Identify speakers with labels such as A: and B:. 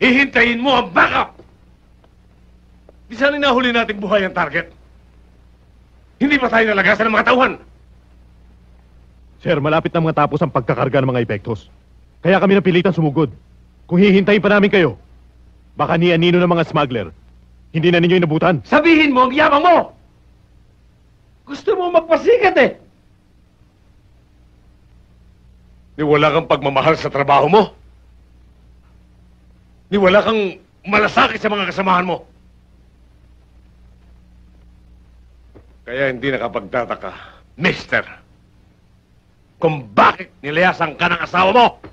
A: Hihintayin mo ang backup! Di sana nahuli nating buhay ang target. Hindi pa tayo nalagasan ng mga tauhan.
B: Sir, malapit na mga tapos ang pagkakarga ng mga epektos. Kaya kami napilitan sumugod. Kung hihintayin pa namin kayo, baka ni Anino ng mga smuggler. Hindi na ninyo inabutan. Sabihin mo ang yabang mo! Gusto mo magpasikat eh!
A: Di wala kang pagmamahal sa trabaho mo? Di wala kang malasakit sa mga kasamahan mo. Kaya hindi nakapagtataka, mister, kung bakit nilayasan ka ng asawa mo!